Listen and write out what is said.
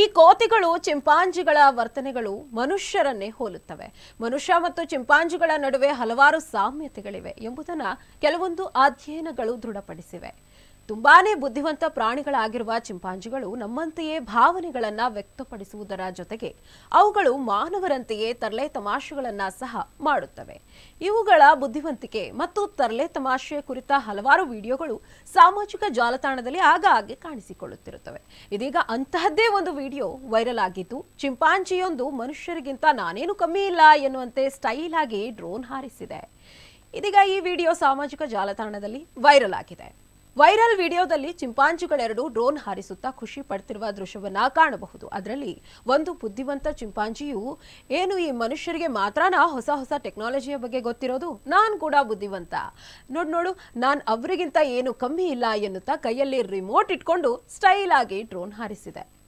ಈ ಕೋತಿಗಳು ಚಿಂಪಾಂಜಿಗಳ ವರ್ತನೆಗಳು ಮನುಷ್ಯರನ್ನೇ ಹೋಲುತ್ತವೆ ಮನುಷ್ಯ ಮತ್ತು ಚಿಂಪಾಂಜಿಗಳ ನಡುವೆ ಹಲವಾರು ಸಾಮ್ಯತೆಗಳಿವೆ ಎಂಬುದನ್ನು ಕೆಲವೊಂದು ಅಧ್ಯಯನಗಳು ದೃಢಪಡಿಸಿವೆ ತುಂಬಾನೇ ಬುದ್ಧಿವಂತ ಪ್ರಾಣಿಗಳಾಗಿರುವ ಚಿಂಪಾಂಜಿಗಳು ನಮ್ಮಂತೆಯೇ ಭಾವನೆಗಳನ್ನ ವ್ಯಕ್ತಪಡಿಸುವುದರ ಜೊತೆಗೆ ಅವುಗಳು ಮಾನವರಂತೆಯೇ ತರಲೆ ತಮಾಷೆಗಳನ್ನ ಸಹ ಮಾಡುತ್ತವೆ ಇವುಗಳ ಬುದ್ಧಿವಂತಿಕೆ ಮತ್ತು ತರಲೆ ತಮಾಷೆ ಕುರಿತ ಹಲವಾರು ವಿಡಿಯೋಗಳು ಸಾಮಾಜಿಕ ಜಾಲತಾಣದಲ್ಲಿ ಆಗಾಗ್ಗೆ ಕಾಣಿಸಿಕೊಳ್ಳುತ್ತಿರುತ್ತವೆ ಇದೀಗ ಅಂತಹದ್ದೇ ಒಂದು ವಿಡಿಯೋ ವೈರಲ್ ಆಗಿದ್ದು ಚಿಂಪಾಂಜಿಯೊಂದು ಮನುಷ್ಯರಿಗಿಂತ ನಾನೇನು ಕಮ್ಮಿ ಇಲ್ಲ ಎನ್ನುವಂತೆ ಸ್ಟೈಲ್ ಆಗಿ ಡ್ರೋನ್ ಹಾರಿಸಿದೆ ಇದೀಗ ಈ ವಿಡಿಯೋ ಸಾಮಾಜಿಕ ಜಾಲತಾಣದಲ್ಲಿ ವೈರಲ್ ಆಗಿದೆ ವೈರಲ್ ವಿಡಿಯೋದಲ್ಲಿ ಚಿಂಪಾಂಜಿಗಳೆರಡು ಡ್ರೋನ್ ಹಾರಿಸುತ್ತಾ ಖುಷಿ ಪಡ್ತಿರುವ ದೃಶ್ಯವನ್ನ ಕಾಣಬಹುದು ಅದರಲ್ಲಿ ಒಂದು ಬುದ್ಧಿವಂತ ಚಿಂಪಾಂಜಿಯು ಏನು ಈ ಮನುಷ್ಯರಿಗೆ ಮಾತ್ರನ ಹೊಸ ಹೊಸ ಟೆಕ್ನಾಲಜಿಯ ಬಗ್ಗೆ ಗೊತ್ತಿರೋದು ನಾನು ಕೂಡ ಬುದ್ಧಿವಂತ ನೋಡು ನೋಡು ನಾನ್ ಅವರಿಗಿಂತ ಏನು ಕಮ್ಮಿ ಇಲ್ಲ ಎನ್ನುತ್ತಾ ಕೈಯಲ್ಲಿ ರಿಮೋಟ್ ಇಟ್ಕೊಂಡು ಸ್ಟೈಲ್ ಆಗಿ ಡ್ರೋನ್ ಹಾರಿಸಿದೆ